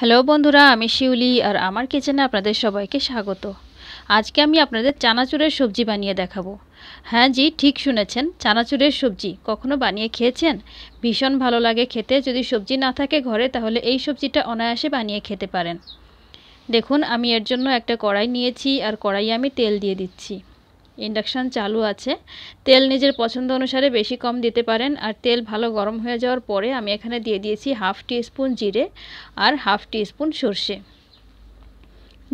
hello বন্ধুরা আমি শিউলি আর আমার কিচেনে আপনাদের সবাইকে স্বাগত আজকে আমি আপনাদের চানাচুরের সবজি বানিয়ে দেখাবো হ্যাঁ জি ঠিক শুনেছেন চানাচুরের সবজি কখনো বানিয়ে খেয়েছেন ভীষণ ভালো লাগে খেতে যদি সবজি না থাকে ঘরে তাহলে এই সবজিটা অনায়াসে বানিয়ে খেতে পারেন দেখুন আমি এর জন্য একটা কড়াই নিয়েছি আর কড়াইয়ে আমি তেল দিয়ে দিচ্ছি ইন্ডাকশান চালু আছে তেল নিজের পছন্দ অনুসারে বেশি কম দিতে পারেন আর তেল ভালো গরম হয়ে যাওয়ার পরে আমি এখানে দিয়ে দিয়েছি হাফ টি স্পুন জিরে আর হাফ টি স্পুন সর্ষে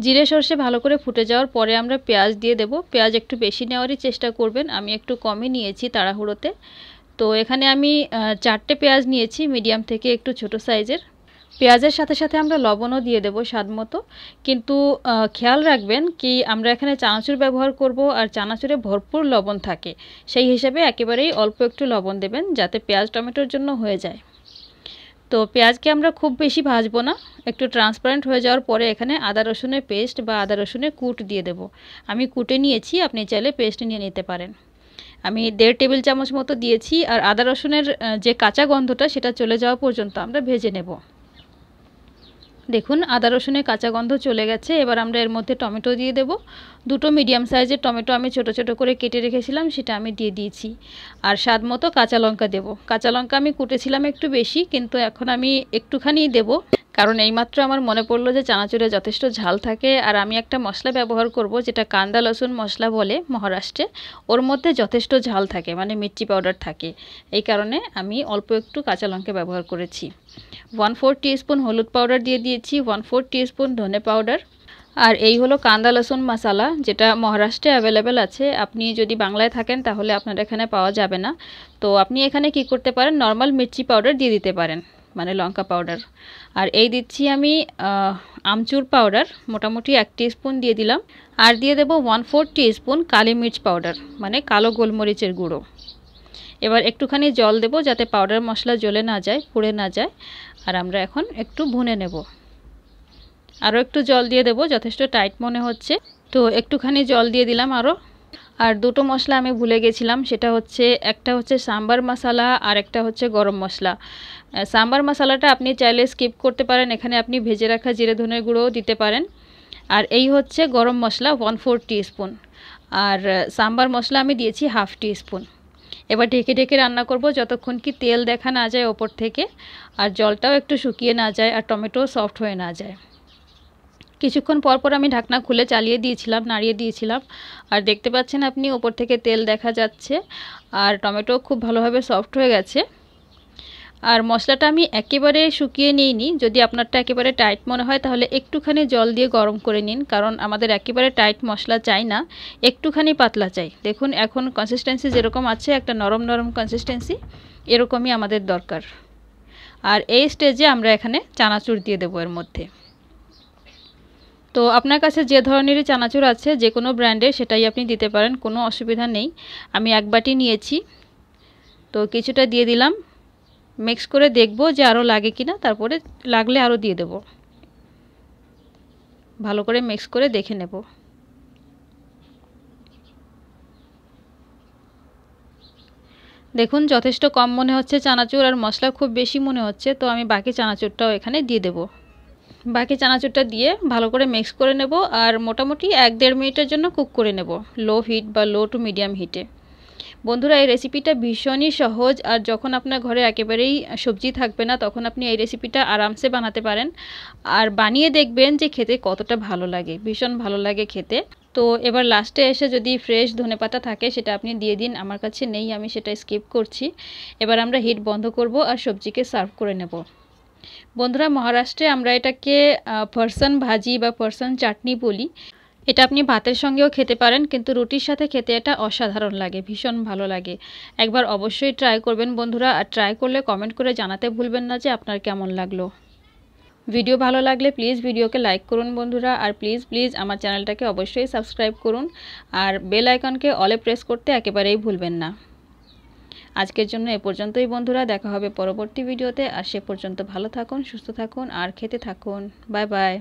জিরে সর্ষে ভালো করে ফুটে যাওয়ার পরে আমরা পেঁয়াজ দিয়ে দেব পেঁয়াজ একটু বেশি নেওয়ারই চেষ্টা করবেন আমি একটু কমই নিয়েছি তাড়াহুড়োতে তো এখানে আমি চারটে পেঁয়াজ নিয়েছি মিডিয়াম থেকে একটু ছোট সাইজের পেঁয়াজের সাথে সাথে আমরা লবণও দিয়ে দেব স্বাদ মতো কিন্তু খেয়াল রাখবেন কি আমরা এখানে চানাচুর ব্যবহার করব আর চানাচুরে ভরপুর লবণ থাকে সেই হিসাবে একেবারেই অল্প একটু লবণ দেবেন যাতে পেঁয়াজ টমেটোর জন্য হয়ে যায় তো পেঁয়াজকে আমরা খুব বেশি ভাজবো না একটু ট্রান্সপারেন্ট হয়ে যাওয়ার পরে এখানে আদা রসুনের পেস্ট বা আদা রসুনের কুট দিয়ে দেব আমি কুটে নিয়েছি আপনি চাইলে পেস্ট নিয়ে নিতে পারেন আমি দেড় টেবিল চামচ মতো দিয়েছি আর আদা রসুনের যে কাঁচা গন্ধটা সেটা চলে যাওয়া পর্যন্ত আমরা ভেজে নেব দেখুন আদা রসুনের কাঁচা গন্ধ চলে গেছে এবার আমরা এর মধ্যে টমেটো দিয়ে দেব দুটো মিডিয়াম সাইজের টমেটো আমি ছোট ছোট করে কেটে রেখেছিলাম সেটা আমি দিয়ে দিয়েছি আর স্বাদ মতো কাঁচা লঙ্কা দেবো কাঁচা লঙ্কা আমি কুটেছিলাম একটু বেশি কিন্তু এখন আমি একটুখানি দেব কারণ এইমাত্র আমার মনে পড়লো যে চানাচুরে যথেষ্ট ঝাল থাকে আর আমি একটা মশলা ব্যবহার করব যেটা কান্দা লসুন মশলা বলে মহারাষ্ট্রে ওর মধ্যে যথেষ্ট ঝাল থাকে মানে মির্চি পাউডার থাকে এই কারণে আমি অল্প একটু কাঁচা লঙ্কা ব্যবহার করেছি ওয়ান ফোর স্পুন হলুদ পাউডার দিয়ে দিয়েছি ওয়ান ফোর স্পুন ধনে পাউডার আর এই হলো কান্দা লসুন মশালা যেটা মহারাষ্ট্রে অ্যাভেলেবেল আছে আপনি যদি বাংলায় থাকেন তাহলে আপনার এখানে পাওয়া যাবে না তো আপনি এখানে কি করতে পারেন নর্মাল মির্চি পাউডার দিয়ে দিতে পারেন মানে লঙ্কা পাউডার আর এই দিচ্ছি আমি আমচুর পাউডার মোটামুটি এক স্পুন দিয়ে দিলাম আর দিয়ে দেবো ওয়ান ফোর স্পুন কালি মির্চ পাউডার মানে কালো গোলমরিচের গুঁড়ো এবার একটুখানি জল দেব যাতে পাউডার মশলা জ্বলে না যায় পুড়ে না যায় আর আমরা এখন একটু ভুনে নেব আরও একটু জল দিয়ে দেব যথেষ্ট টাইট মনে হচ্ছে তো একটুখানি জল দিয়ে দিলাম আরও আর দুটো মশলা আমি ভুলে গেছিলাম সেটা হচ্ছে একটা হচ্ছে সাম্বার মশলা আর একটা হচ্ছে গরম মশলা সাম্বার মশলাটা আপনি চাইলে স্কিপ করতে পারেন এখানে আপনি ভেজে রাখা জিরে ধনের গুঁড়োও দিতে পারেন আর এই হচ্ছে garam masala one four spoon আর সাম্বার মশলা আমি দিয়েছি হাফ স্পুন এবার ঢেকে ঢেকে রান্না করব যতক্ষণ কি তেল দেখা না যায় ওপর থেকে আর জলটাও একটু শুকিয়ে না যায় আর টমেটোও সফট হয়ে না যায় কিছুক্ষণ পরপর আমি ঢাকনা খুলে চালিয়ে দিয়েছিলাম নাড়িয়ে দিয়েছিলাম আর দেখতে পাচ্ছেন আপনি ওপর থেকে তেল দেখা যাচ্ছে আর টমেটো খুব ভালোভাবে সফট হয়ে গেছে আর মশলাটা আমি একেবারে শুকিয়ে নিইনি যদি আপনারটা একেবারে টাইট মনে হয় তাহলে একটুখানি জল দিয়ে গরম করে নিন কারণ আমাদের একেবারে টাইট মশলা চাই না একটুখানি পাতলা চাই দেখুন এখন কনসিস্টেন্সি যেরকম আছে একটা নরম নরম কনসিস্টেন্সি এরকমই আমাদের দরকার আর এই স্টেজে আমরা এখানে চানাচুর দিয়ে দেবো এর মধ্যে তো আপনার কাছে যে ধরনেরই চানাচুর আছে যে কোনো ব্র্যান্ডের সেটাই আপনি দিতে পারেন কোনো অসুবিধা নেই আমি এক বাটি নিয়েছি তো কিছুটা দিয়ে দিলাম মিক্স করে দেখব যে আরও লাগে কি না তারপরে লাগলে আরও দিয়ে দেব ভালো করে মিক্স করে দেখে নেব দেখুন যথেষ্ট কম মনে হচ্ছে চানাচুর আর মশলা খুব বেশি মনে হচ্ছে তো আমি বাকি চানাচুরটাও এখানে দিয়ে দেবো বাকি চানাচুরটা দিয়ে ভালো করে মিক্স করে নেব আর মোটামুটি এক দেড় মিনিটের জন্য কুক করে নেব লো হিট বা লো টু মিডিয়াম হিটে বন্ধুরা এই রেসিপিটা ভীষণই সহজ আর যখন আপনার ঘরে একেবারেই সবজি থাকবে না তখন আপনি এই রেসিপিটা আরামসে বানাতে পারেন আর বানিয়ে দেখবেন যে খেতে কতটা ভালো লাগে ভীষণ ভালো লাগে খেতে তো এবার লাস্টে এসে যদি ফ্রেশ ধনেপাতা থাকে সেটা আপনি দিয়ে দিন আমার কাছে নেই আমি সেটা স্কিপ করছি এবার আমরা হিট বন্ধ করব আর সবজিকে সার্ভ করে নেব বন্ধুরা মহারাষ্ট্রে আমরা এটাকে ফরসান ভাজি বা ফরসান চাটনি বলি এটা আপনি ভাতের সঙ্গেও খেতে পারেন কিন্তু রুটির সাথে খেতে এটা অসাধারণ লাগে ভীষণ ভালো লাগে একবার অবশ্যই ট্রাই করবেন বন্ধুরা আর ট্রাই করলে কমেন্ট করে জানাতে ভুলবেন না যে আপনার কেমন লাগলো ভিডিও ভালো লাগলে প্লিজ ভিডিওকে লাইক করুন বন্ধুরা আর প্লিজ প্লিজ আমার চ্যানেলটাকে অবশ্যই সাবস্ক্রাইব করুন আর বেল আইকনকে অলে প্রেস করতে একেবারেই ভুলবেন না আজকের জন্য এ পর্যন্তই বন্ধুরা দেখা হবে পরবর্তী ভিডিওতে আর সে পর্যন্ত ভালো থাকুন সুস্থ থাকুন আর খেতে থাকুন বাই বাই